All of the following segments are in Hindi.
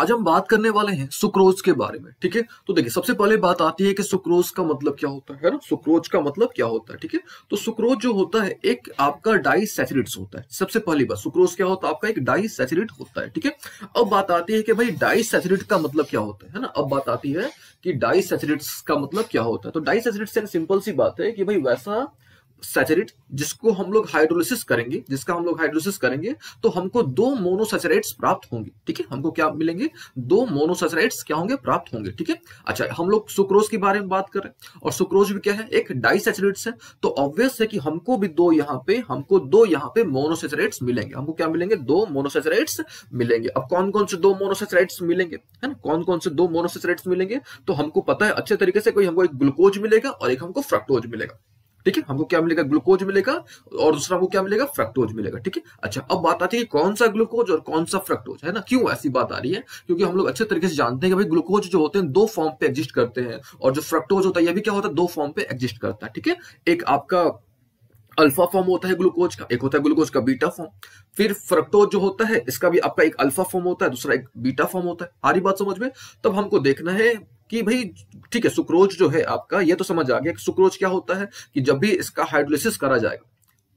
आज हम बात करने वाले हैं सुक्रोज के बारे में ठीक है तो देखिए सबसे पहले बात आती है कि सुक्रोज का मतलब क्या होता है ना सुक्रोज का मतलब क्या होता है ठीक है तो सुक्रोज जो होता है एक आपका डाई सैचुरेट्स होता है सबसे पहली बात सुक्रोज क्या होता है आपका एक डाई सैचुरेट होता है ठीक है अब बात आती है कि भाई डाई सैचुरेट का मतलब क्या होता है ना अब बात आती है कि डाई सैचुरेट्स का मतलब क्या होता है तो डाई सैचुरेट्स सिंपल सी बात है कि भाई वैसा सैचरेट जिसको हम लोग हाइड्रोलिसिस करेंगे जिसका हम लोग हाइड्रोलिसिस करेंगे तो हमको दो मोनोसेचुरेट्स प्राप्त होंगे ठीक है हमको क्या मिलेंगे दो मोनोसेचुरेट्स क्या होंगे प्राप्त होंगे ठीक है अच्छा हम लोग सुक्रोज के बारे में बात कर रहे हैं और सुक्रोज भी क्या है एक डाइसेचुरेट्स है तो ऑब्वियस है कि हमको भी दो यहाँ पे हमको दो यहाँ पे मोनोसेचुरेट्स मिलेंगे हमको क्या मिलेंगे दो मोनोसेचुरेट्स मिलेंगे अब कौन कौन से दो मोनोसेचुरेट्स मिलेंगे है ना कौन कौन से दो मोनोसेचुरेट्स मिलेंगे तो हमको पता है अच्छे तरीके से कोई हमको एक ग्लूकोज मिलेगा और एक हमको फ्रक्टोज मिलेगा ठीक है हमको क्या मिलेगा ग्लूकोज मिलेगा और दूसरा हमको क्या मिलेगा फ्रक्टोज मिलेगा ठीक है अच्छा अब बात आती है कौन सा ग्लूकोज और कौन सा फ्रक्टोज है ना क्यों ऐसी बात आ रही है क्योंकि हम लोग अच्छे तरीके से जानते हैं कि भाई ग्लूकोज जो होते हैं दो फॉर्म पे एग्जिस्ट करते हैं और जो फ्रक्टोज होता है यह भी क्या होता है दो फॉर्म पे एग्जिस्ट करता है ठीक है एक आपका अल्फा फॉर्म होता है ग्लूकोज का एक होता है ग्लूकोज का बीटा फॉर्म फिर फ्रक्टोज जो होता है इसका भी आपका एक अल्फा फॉर्म होता है दूसरा एक बीटा फॉर्म होता है आ रही बात समझ में तब हमको देखना है कि भाई ठीक है सुक्रोज जो है आपका ये तो समझ आ गया कि सुक्रोज क्या होता है कि जब भी इसका हाइड्रोलिसिस करा जाएगा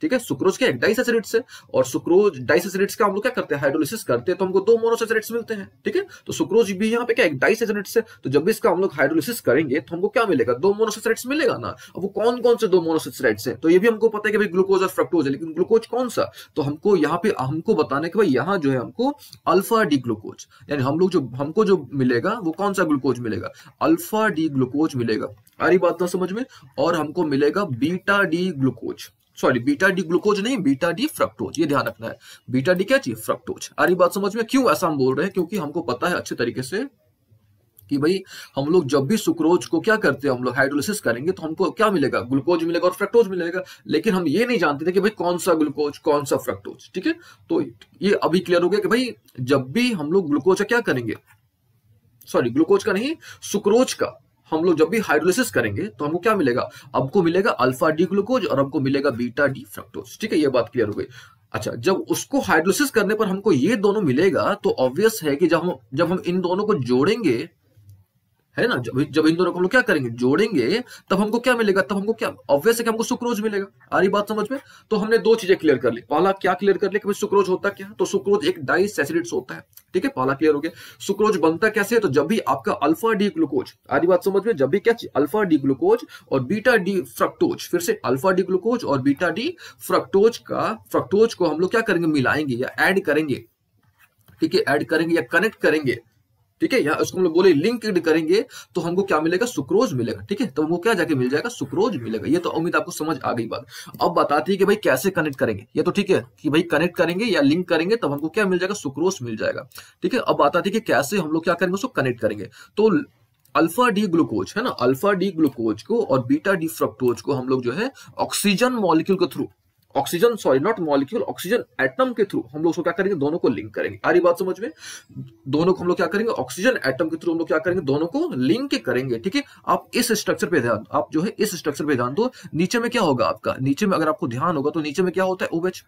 ठीक है सुक्रोज एक डाइसेसरिट्स है और सुक्रोज डाइसेसरिट्स का हम लोग क्या करते हैं हाइड्रोलिसिस करते हैं तो हमको दो मोनोसेसरेट्स मिलते हैं ठीक है तो सुक्रोज भी यहाँ पे क्या एक डाइसेसरिट्स है तो जब भी इसका हम लोग हाइड्रोलिसिस करेंगे तो हमको क्या मिलेगा दो मोनोसेसरिट्स मिलेगा ना अब वो कौन कौन से दो मोनोसेसरिट्स है तो ये भी हमको पता है कि भाई ग्लूकोज और फ्रक्टोज है लेकिन ग्लूकोज कौन सा तो हमको यहाँ पे हमको बताने के भाई यहाँ जो है हमको अल्फा डी ग्लूकोज यानी हम लोग जो हमको जो मिलेगा वो कौन सा ग्लूकोज मिलेगा अल्फा डी ग्लूकोज मिलेगा आ रही बात ना समझ में और हमको मिलेगा beta D glucose sorry beta D glucose नहीं बीटा डी फ्रक्टोज ये ध्यान रखना है बीटा डी क्या चाहिए फ्रक्टोज अरे बात समझ में क्यों ऐसा हम बोल रहे हैं क्योंकि हमको पता है अच्छे तरीके से कि भाई हम लोग जब भी सुक्रोज को क्या करते हैं हम लोग हाइड्रोलिसिस करेंगे तो हमको क्या मिलेगा ग्लूकोज मिलेगा और फ्रक्टोज मिलेगा लेकिन हम ये नहीं जानते थे कि भाई कौन सा ग्लूकोज कौन सा फ्रक्टोज ठीक है तो ये अभी क्लियर हो गया कि भाई जब भी हम लोग ग्लूकोज का क्या करेंगे सॉरी ग्लूकोज का नहीं सुक्रोज का हम लोग जब भी हाइड्रोलिसिस करेंगे तो हमको क्या मिलेगा आपको मिलेगा अल्फा डी ग्लूकोज और हमको मिलेगा बीटा डी फ्रक्टोज ठीक है ये बात क्लियर हो गई अच्छा जब उसको हाइड्रोलिसिस करने पर हमको ये दोनों मिलेगा तो ऑब्वियस है कि जब हम जब हम इन दोनों को जोड़ेंगे है ना जब जब इन दोनों को हम लोग क्या करेंगे जोड़ेंगे तब हमको क्या मिलेगा तब हमको क्या ऑब्वियस है कि हमको सुक्रोज मिलेगा आ रही बात समझ में तो हमने दो चीजें क्लियर कर ली पहला क्या क्लियर कर लिया कि सुक्रोज होता क्या तो सुक्रोज एक डाइस होता है ठीक है पहला क्लियर हो गया सुक्रोज बनता कैसे है तो जब भी आपका अल्फा डी ग्लूकोज आ रही बात समझ में जब भी क्या अल्फा डी ग्लूकोज और बीटा डी फ्रक्टोज फिर से अल्फा डी ग्लूकोज और बीटा डी फ्रक्टोज का फ्रक्टोज को हम लोग क्या करेंगे मिलाएंगे या एड करेंगे ठीक है ऐड करेंगे या कनेक्ट करेंगे ठीक है यहाँ इसको हम लोग बोले लिंक्ड करेंगे तो हमको क्या मिलेगा सुक्रोज मिलेगा ठीक है तो हमको क्या जाके मिल जाएगा सुक्रोज मिलेगा ये तो उम्मीद आपको समझ आ गई बात अब बताती है कि भाई कैसे कनेक्ट करेंगे ये तो ठीक है कि भाई कनेक्ट करेंगे या लिंक करेंगे तब हमको क्या मिल जाएगा सुक्रोज मिल जाएगा ठीक है अब बताती है कि कैसे हम लोग क्या करेंगे उसको कनेक्ट करेंगे तो अल्फा डी ग्लूकोज है ना अल्फा डी ग्लूकोज को और बीटा डी फ्रक्टोज को हम लोग जो है ऑक्सीजन मॉलिक्यूल के through oxygen sorry not molecule oxygen atom के थ्रू हम लोग उसको क्या करेंगे दोनों को लिंक करेंगे आ रही बात समझ में दोनों को हम लोग क्या करेंगे ऑक्सीजन एटम के थ्रू हम लोग क्या करेंगे दोनों को लिंक करेंगे ठीक है आप इस स्ट्रक्चर पे ध्यान आप जो है इस स्ट्रक्चर पे ध्यान दो नीचे में क्या होगा आपका नीचे में अगर आपको ध्यान होगा तो नीचे में क्या होता है ओवेच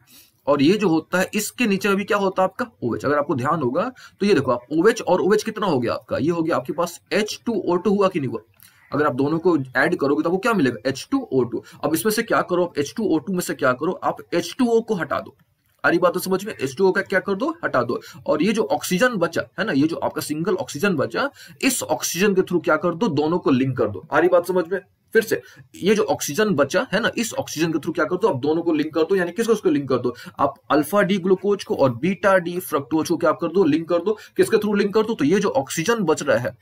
और ये जो होता है इसके नीचे अभी क्या होता है आपका ओवेच अगर आपको ध्यान होगा तो ये देखो आप ओवेच और ओवेच कितना हो गया आपका ये हो गया आपके पास एच हुआ कि नहीं हुआ अगर आप दोनों को ऐड करोगे तो आपको क्या मिलेगा एच टू ओ टू अब इसमें से क्या करो एच टू ओ टू में से क्या करो आप एच टू ओ को हटा दो सारी बातों समझ में ओ का क्या कर दो हटा दो और ये जो ऑक्सीजन बचा है ना ये जो आपका सिंगल ऑक्सीजन बचा इस ऑक्सीजन के थ्रू क्या कर दो दोनों को लिंक कर दो सारी बात समझ में फिर से ये जो ऑक्सीजन बचा है ना इस ऑक्सीजन के थ्रू क्या कर दो आप दोनों को लिंक कर दो यानी किसको उसको लिंक कर दो आप अल्फा डी ग्लूकोज को और बीटा डी फ्रक्टोज को क्या कर दो लिंक कर दो किसके थ्रू लिंक कर दो तो ये जो ऑक्सीजन बच रहा है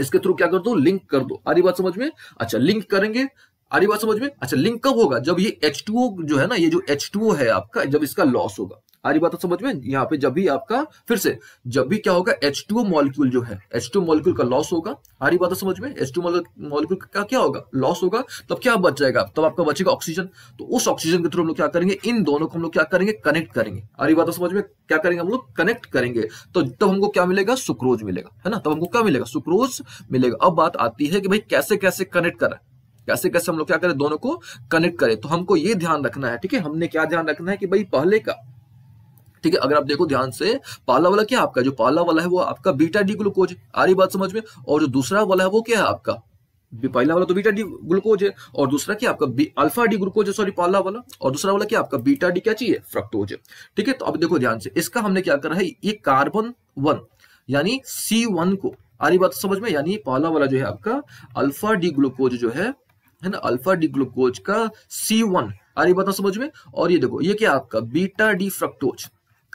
इसके थ्रू क्या कर दो लिंक कर दो आ रही बात समझ में अच्छा लिंक करेंगे आ रही बात समझ में अच्छा लिंक कब होगा जब ये एच जो है ना ये जो एच है आपका जब इसका लॉस होगा आ रही बात तो समझ में यहाँ पे जब भी आपका फिर से जब भी क्या होगा एच टू मॉलिक्यूल जो है एच टू मॉलिक्यूल का लॉस होगा आ रही बात तो समझ में एच टू मॉलिक्यूल का क्या होगा लॉस होगा तब क्या बच जाएगा तब आपका बचेगा ऑक्सीजन तो उस ऑक्सीजन के थ्रू हम लोग क्या करेंगे इन दोनों को हम लोग क्या करेंगे कनेक्ट करेंगे आ रही बात तो समझ में क्या करेंगे हम लोग कनेक्ट करेंगे तो तब हमको क्या मिलेगा सुक्रोज मिलेगा है ना तब हमको क्या मिलेगा सुक्रोज मिलेगा अब बात आती है कि भाई कैसे कैसे कनेक्ट करा कैसे कैसे हम लोग क्या करें दोनों को कनेक्ट करें तो हमको ये ध्यान रखना है ठीक है हमने क्या ध्यान रखना है कि भाई पहले का ठीक है अगर आप देखो ध्यान से पाला वाला क्या आपका जो पाला वाला है वो आपका बीटा डी ग्लूकोज आ रही बात समझ में और जो दूसरा वाला है वो क्या है आपका पहला वाला तो बीटा डी ग्लूकोज है और दूसरा क्या आपका अल्फा डी ग्लूकोज है सॉरी पाला वाला और दूसरा वाला क्या आपका बीटा डी क्या चाहिए फ्रक्टोज है ठीक है तो अब देखो ध्यान से इसका हमने क्या करा है ये कार्बन वन यानी सी वन को आ रही बात समझ में यानी पाला वाला जो है आपका अल्फा डी ग्लूकोज जो है है ना अल्फा डी ग्लूकोज का सी वन आ रही बात समझ में और ये देखो ये क्या आपका बीटा डी फ्रक्टोज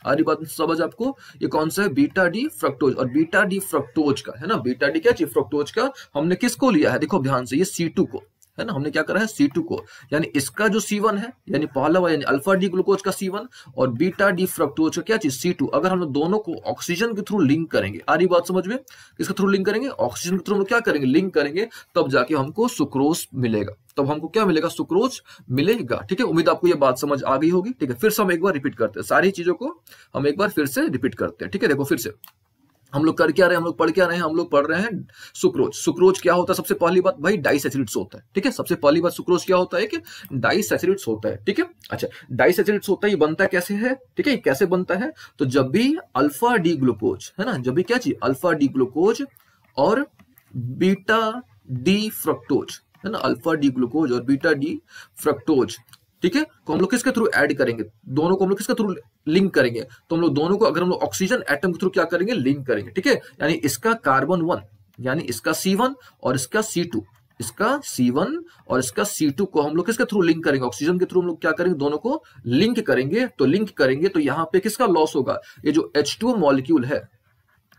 आ रही बात समझ आपको ये कौन सा है बीटा डी फ्रक्टोज और बीटा डी फ्रक्टोज का है ना बीटा डी क्या फ्रक्टोज का हमने किसको लिया है देखो ध्यान से ये सी टू को है ना हमने क्या करा है सी टू को यानी इसका जो सी वन है यानी पहला यानी अल्फा डी ग्लूकोज का सी वन और बीटा डी फ्रक्टोज का क्या चीज सी टू अगर हम लोग दोनों को ऑक्सीजन के थ्रू लिंक करेंगे आ रही बात समझ में इसके थ्रू लिंक करेंगे ऑक्सीजन के थ्रू हम लोग क्या करेंगे लिंक करेंगे तब जाके हमको सुक्रोज मिलेगा तब हमको क्या मिलेगा सुक्रोज मिलेगा ठीक है उम्मीद आपको यह बात समझ आ गई होगी ठीक है फिर से हम एक बार रिपीट करते हैं सारी चीजों को हम एक बार फिर से रिपीट करते हैं ठीक है देखो फिर से हम लोग कर क्या रहे हैं हम लोग पढ़ क्या रहे हैं हम लोग पढ़ रहे हैं सुक्रोज सुक्रोज क्या होता है सबसे पहली बात भाई डाइस एसिड्स होता है ठीक है सबसे पहली बात सुक्रोज क्या होता है कि डाइस एसिड्स होता है ठीक है अच्छा डाइस एसिड्स होता है ये बनता कैसे है ठीक है ये कैसे बनता है तो जब भी अल्फा डी ग्लूकोज है ना जब भी क्या चाहिए अल्फा डी ग्लूकोज और बीटा डी फ्रक्टोज है ना अल्फा डी ग्लूकोज और बीटा डी फ्रक्टोज ठीक है तो हम लोग किसके थ्रू ऐड करेंगे दोनों को हम लोग किसके थ्रू लिंक करेंगे तो हम लोग दोनों को अगर हम लोग ऑक्सीजन एटम के थ्रू क्या करेंगे लिंक करेंगे ठीक है यानी इसका कार्बन वन यानी इसका सी वन और इसका सी टू इसका C1 और इसका C2 को हम लोग किसके थ्रू लिंक करेंगे ऑक्सीजन के थ्रू हम लोग क्या करेंगे दोनों को लिंक करेंगे तो लिंक करेंगे तो यहाँ पे किसका लॉस होगा ये जो H2O मॉलिक्यूल है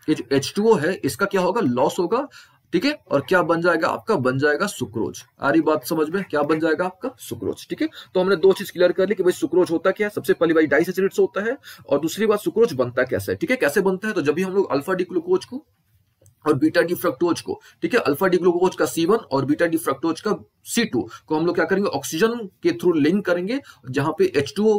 ये जो H2O है इसका क्या होगा लॉस होगा ठीक है और क्या बन जाएगा आपका बन जाएगा सुक्रोज आ रही बात समझ में क्या बन जाएगा आपका सुक्रोज ठीक है तो हमने दो चीज क्लियर कर ली कि भाई सुक्रोज होता क्या है सबसे पहली बार डाई सेचुरेट से होता है और दूसरी बात सुक्रोज बनता कैसे है ठीक है कैसे बनता है तो जब भी हम लोग अल्फा डी ग्लूकोज को और बीटा डी फ्रक्टोज को ठीक है अल्फा डी ग्लूकोज का सी वन और बीटा डी फ्रक्टोज का सी टू को हम लोग क्या करेंगे ऑक्सीजन के थ्रू लिंक करेंगे जहां पे एच टू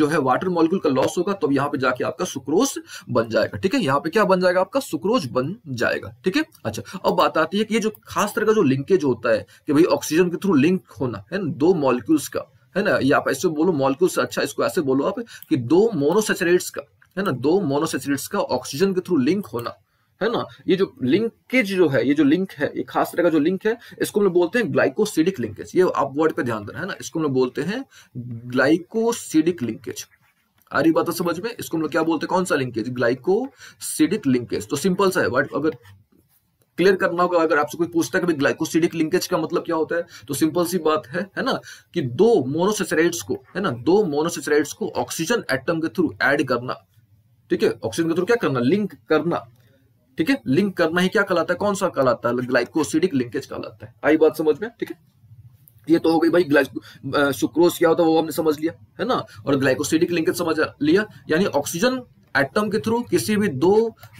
जो है वाटर मॉलिक्यूल का लॉस होगा तब तो यहाँ पे जाके आपका सुक्रोज बन जाएगा ठीक है यहाँ पे क्या बन जाएगा आपका सुक्रोज बन जाएगा ठीक है अच्छा अब बात आती है कि ये जो खास तरह का जो लिंकेज होता है कि भाई ऑक्सीजन के थ्रू लिंक होना है ना दो मॉलिक्यूल्स का है ना या आप ऐसे बोलो मॉलिक्यूल से अच्छा इसको ऐसे बोलो आप कि दो मोनोसेचरेट्स का है ना दो मोनोसेचरेट्स का ऑक्सीजन के थ्रू लिंक होना है ना ये जो लिंकेज जो है ये जो लिंक है ये खास तरह का जो लिंक है इसको हम लोग बोलते हैं ग्लाइकोसिडिक लिंकेज ये आप वर्ड पे ध्यान देना है ना इसको हम लोग बोलते हैं ग्लाइकोसिडिक लिंकेज आ रही बात तो समझ में इसको हम लोग क्या बोलते हैं कौन सा लिंकेज ग्लाइकोसिडिक लिंकेज तो सिंपल सा है वर्ड अगर क्लियर करना होगा अगर आपसे कोई पूछता है कि ग्लाइकोसिडिक लिंकेज का मतलब क्या होता है तो सिंपल सी बात है है ना कि दो मोनोसेसराइड्स को है ना दो मोनोसेसराइड्स को ऑक्सीजन एटम के थ्रू ऐड करना ठीक है ऑक्सीजन के थ्रू क्या करना लिंक करना ठीक है लिंक करना ही क्या कहलाता है कौन सा कहलाता है ग्लाइकोसिडिक लिंकेज कहलाता है आई बात समझ में ठीक है ये तो हो गई भाई ग्लाइको सुक्रोस क्या होता है वो हमने समझ लिया है ना और ग्लाइकोसिडिक लिंकेज समझ लिया यानी ऑक्सीजन एटम के थ्रू किसी भी दो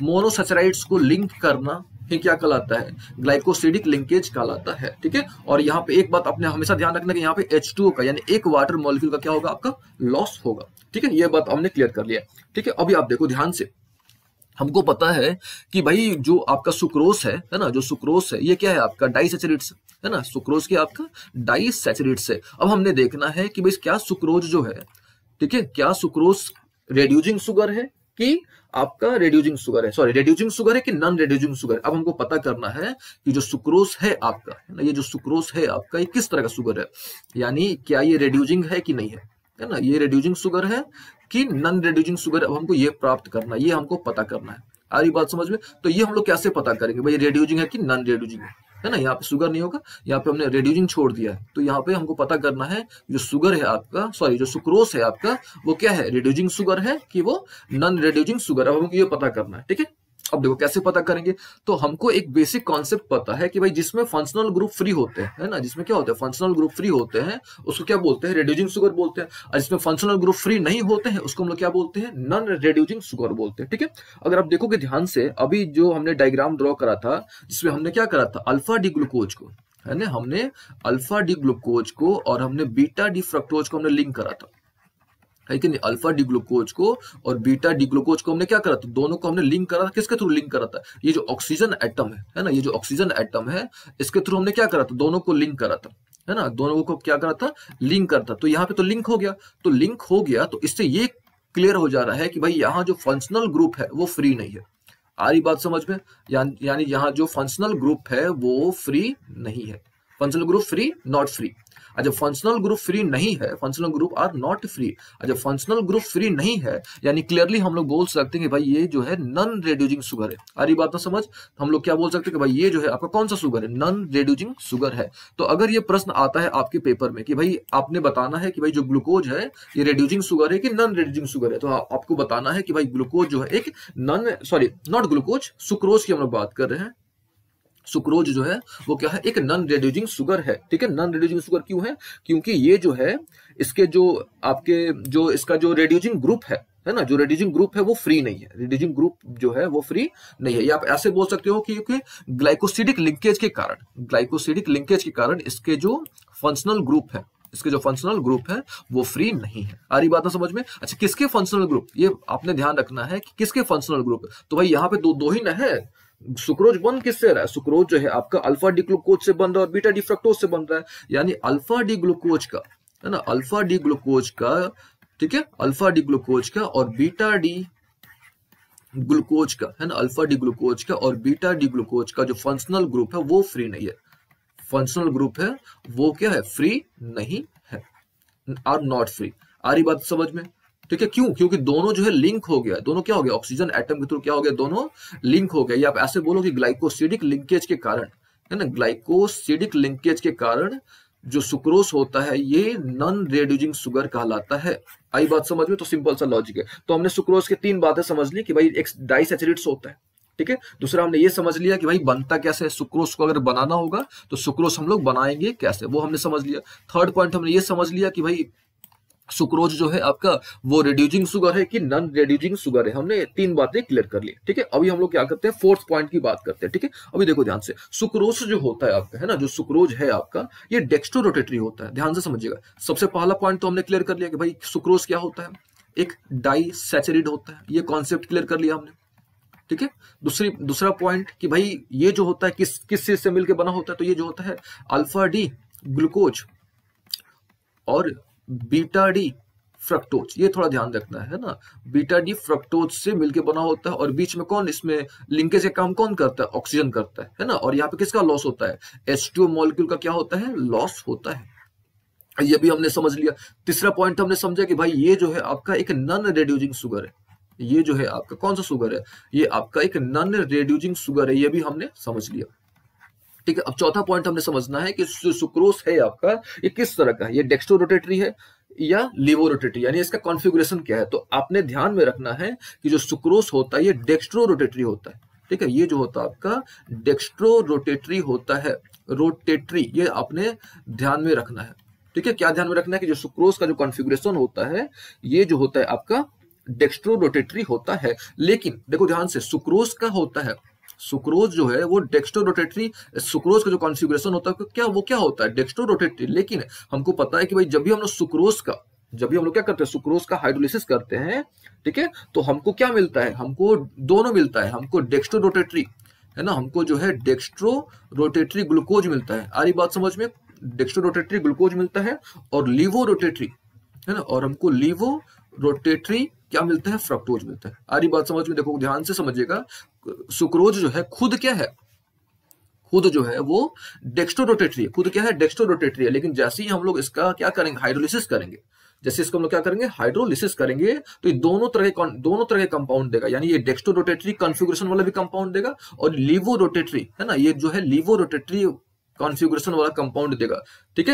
मोनोसेचराइड्स को लिंक करना ही क्या कहलाता है ग्लाइकोसिडिक लिंकेज कहलाता है ठीक है और यहाँ पे एक बात आपने हमेशा ध्यान रखना कि यहाँ पे H2O का यानी एक वाटर मॉलिक्यूल का क्या होगा आपका लॉस होगा ठीक है ये बात हमने क्लियर कर लिया ठीक है अभी आप देखो ध्यान से हमको पता है कि भाई जो आपका सुक्रोस है है ना जो सुक्रोस है ये क्या है आपका डाई है ना सुक्रोस की आपका डाई है अब हमने देखना है कि भाई क्या सुक्रोज जो है ठीक है क्या सुक्रोस रेड्यूजिंग सुगर है कि आपका रेड्यूजिंग सुगर है सॉरी रेड्यूजिंग सुगर है कि नॉन रेड्यूजिंग सुगर अब हमको पता करना है कि जो सुक्रोस है आपका है ना ये जो सुक्रोस है आपका ये किस तरह का सुगर है यानी क्या ये रेड्यूजिंग है कि नहीं है है ना ये रेड्यूजिंग शुगर है कि नॉन रेड्यूजिंग शुगर अब हमको ये प्राप्त करना है ये हमको पता करना है आ रही बात समझ में तो ये हम लोग कैसे पता करेंगे भाई रेड्यूजिंग है कि नॉन रेड्यूजिंग है है ना यहाँ पे शुगर नहीं होगा यहाँ पे हमने रेड्यूजिंग छोड़ दिया है तो यहाँ पे हमको पता करना है जो शुगर है आपका सॉरी जो सुक्रोस है आपका वो क्या है रेड्यूजिंग शुगर है कि वो नॉन रेड्यूजिंग शुगर अब हमको ये पता करना है ठीक है अब देखो कैसे पता करेंगे तो हमको एक बेसिक कॉन्सेप्ट पता है कि भाई जिसमें फंक्शनल ग्रुप फ्री होते हैं है ना जिसमें क्या होता है फंक्शनल ग्रुप फ्री होते हैं उसको क्या बोलते हैं रेड्यूजिंग सुगर बोलते हैं और जिसमें फंक्शनल ग्रुप फ्री नहीं होते हैं उसको हम लोग क्या बोलते हैं नॉन रेड्यूजिंग सुगर बोलते हैं ठीक है अगर आप देखोगे ध्यान से अभी जो हमने डायग्राम ड्रॉ करा था जिसमें हमने क्या करा था अल्फा डी ग्लूकोज को है ना हमने अल्फा डी ग्लूकोज को और हमने बीटा डी फ्रक्टोज को हमने लिंक करा था है कि नहीं अल्फा डी ग्लूकोज को और बीटा डी ग्लूकोज को हमने क्या करा था दोनों को हमने लिंक करा था किसके थ्रू लिंक करा था ये जो ऑक्सीजन एटम है है ना ये जो ऑक्सीजन एटम है इसके थ्रू हमने क्या करा था दोनों को लिंक करा था है ना दोनों को क्या करा था लिंक करता तो यहाँ पे तो लिंक हो गया तो लिंक हो गया तो इससे ये क्लियर हो जा रहा है कि भाई यहाँ जो फंक्शनल ग्रुप है वो फ्री नहीं है आ रही बात समझ में यानी यहाँ जो फंक्शनल ग्रुप है वो फ्री नहीं है functional group free not free अच्छा फंक्शनल ग्रुप फ्री नहीं है functional group are not free अच्छा फंक्शनल ग्रुप फ्री नहीं है यानी क्लियरली हम लोग बोल सकते हैं कि भाई ये जो है नॉन रेड्यूजिंग शुगर है अरे बात ना समझ हम लोग क्या बोल सकते हैं कि भाई ये जो है आपका कौन सा शुगर है नॉन रेड्यूजिंग शुगर है तो अगर ये प्रश्न आता है आपके पेपर में कि भाई आपने बताना है कि भाई जो ग्लूकोज है ये रेड्यूजिंग शुगर है कि नॉन रेड्यूजिंग शुगर है तो आपको बताना है कि भाई ग्लूकोज जो है एक non sorry not glucose sucrose की हम लोग बात कर रहे हैं सुक्रोज जो है वो क्या है एक नॉन रेड्यूजिंग शुगर है ठीक है नॉन रेड्यूजिंग सुगर क्यों है क्योंकि ये जो है इसके जो आपके जो इसका जो रेड्यूजिंग ग्रुप है है ना जो रेड्यूजिंग ग्रुप है वो फ्री नहीं है रेड्यूजिंग ग्रुप जो है वो फ्री नहीं है या आप ऐसे बोल सकते हो कि क्योंकि ग्लाइकोसिडिक लिंकेज के कारण ग्लाइकोसिडिक लिंकेज के कारण इसके जो फंक्शनल ग्रुप है इसके जो फंक्शनल ग्रुप है वो फ्री नहीं है आ रही बात ना समझ में अच्छा किसके फंक्शनल ग्रुप ये आपने ध्यान रखना है कि किसके फंक्शनल ग्रुप तो भाई यहाँ पे दो दो ही ना है सुक्रोज बंद किससे रहा है सुक्रोज जो है आपका अल्फा डी ग्लूकोज से बन रहा है और बीटा डी फ्रक्टोज से बन रहा है यानी अल्फा डी ग्लूकोज का है ना अल्फा डी ग्लूकोज का ठीक है अल्फा डी ग्लूकोज का और बीटा डी ग्लूकोज का है ना अल्फा डी ग्लूकोज का और बीटा डी ग्लूकोज का जो फंक्शनल ग्रुप है वो फ्री नहीं है फंक्शनल ग्रुप है वो क्या है फ्री नहीं है आर नॉट फ्री आ रही बात समझ में ठीक तो है क्यों क्योंकि दोनों जो है लिंक हो गया दोनों क्या हो गया ऑक्सीजन एटम के थ्रू क्या हो गया दोनों लिंक हो गया या आप ऐसे बोलो कि ग्लाइकोसिडिक लिंकेज के कारण है ना ग्लाइकोसिडिक लिंकेज के कारण जो सुक्रोस होता है ये नॉन रेड्यूजिंग सुगर कहलाता है आई बात समझ में तो सिंपल सा लॉजिक है तो हमने सुक्रोस की तीन बातें समझ ली कि भाई एक डाइसेचरेट्स होता है ठीक है दूसरा हमने ये समझ लिया कि भाई बनता कैसे है सुक्रोस को अगर बनाना होगा तो सुक्रोस हम लोग बनाएंगे कैसे वो हमने समझ लिया थर्ड पॉइंट हमने ये समझ लिया कि भाई सुक्रोज जो है आपका वो रिड्यूजिंग सुगर है कि नॉन रिड्यूजिंग सुगर है हमने तीन बातें क्लियर कर ली ठीक है अभी हम लोग क्या करते हैं फोर्थ पॉइंट की बात करते हैं ठीक है अभी देखो ध्यान से सुक्रोज जो होता है आपका है ना जो सुक्रोज है आपका ये डेक्स्ट्रो रोटेटरी होता है ध्यान से समझिएगा सबसे पहला पॉइंट तो हमने क्लियर कर लिया कि भाई सुक्रोज क्या होता है एक डाई सैचुरेट होता है ये कॉन्सेप्ट क्लियर कर लिया हमने ठीक है दूसरी दूसरा पॉइंट कि भाई ये जो होता है किस किस चीज से मिलकर बना होता है तो ये जो होता है अल्फा डी ग्लूकोज और बीटा डी फ्रक्टोज ये थोड़ा ध्यान रखना है ना बीटा डी फ्रक्टोज से मिलके बना होता है और बीच में कौन इसमें लिंकेज का काम कौन करता है ऑक्सीजन करता है है ना और यहाँ पे किसका लॉस होता है एस टू मॉलिक्यूल का क्या होता है लॉस होता है ये भी हमने समझ लिया तीसरा पॉइंट हमने समझा कि भाई ये जो है आपका एक नन रेड्यूजिंग शुगर है ये जो है आपका कौन सा सुगर है ये आपका एक नन रेड्यूजिंग सुगर है ये भी हमने समझ लिया ठीक है अब चौथा पॉइंट हमने समझना है कि सुक्रोस है आपका ये किस तरह का है ये डेक्स्ट्रो रोटेटरी है या लिवो रोटेटरी यानी इसका कॉन्फ़िगरेशन क्या है तो आपने ध्यान में रखना है कि जो सुक्रोस होता है ये डेक्स्ट्रो रोटेटरी होता है ठीक है ये जो होता है आपका डेक्स्ट्रो रोटेटरी होता है रोटेटरी ये आपने ध्यान में रखना है ठीक है क्या ध्यान में रखना है कि जो सुक्रोस का जो कॉन्फिगुरेशन होता है ये जो होता है आपका डेक्स्ट्रो रोटेटरी होता है लेकिन देखो ध्यान से सुक्रोस का होता है सुक्रोज जो है वो डेक्स्टो रोटेटरी सुक्रोज का जो कॉन्फ़िगरेशन होता है क्या वो क्या होता है डेक्स्टो रोटेटरी लेकिन हमको पता है कि भाई जब भी हम लोग सुक्रोज का जब भी हम लोग क्या करते हैं सुक्रोज का हाइड्रोलिसिस करते हैं ठीक है तो हमको क्या मिलता है हमको दोनों मिलता है हमको डेक्स्ट्रो रोटेटरी है ना हमको जो है डेक्स्ट्रो रोटेटरी ग्लूकोज मिलता है आ रही बात समझ में डेक्स्ट्रो रोटेटरी ग्लूकोज मिलता है और लीवो रोटेटरी है ना और हमको लीवो रोटेटरी क्या मिलता है फ्रक्टोज मिलता है आ रही बात समझ में देखो ध्यान से समझिएगा सुक्रोज जो है खुद क्या है खुद जो है वो डेक्स्टोरोटेटरी है खुद क्या है डेक्स्टोरोटेटरी है लेकिन जैसे ही हम लोग इसका क्या करेंगे हाइड्रोलिसिस करेंगे जैसे इसको हम लोग क्या करेंगे हाइड्रोलिसिस करेंगे तो ये दोनों तरह के दोनों तरह के कंपाउंड देगा यानी ये डेक्स्टोरोटेटरी कॉन्फ़िगरेशन वाला भी कंपाउंड देगा और लीवो रोटेटरी है ना ये जो है लीवो रोटेटरी कॉन्फ़िगरेशन वाला कंपाउंड देगा ठीक है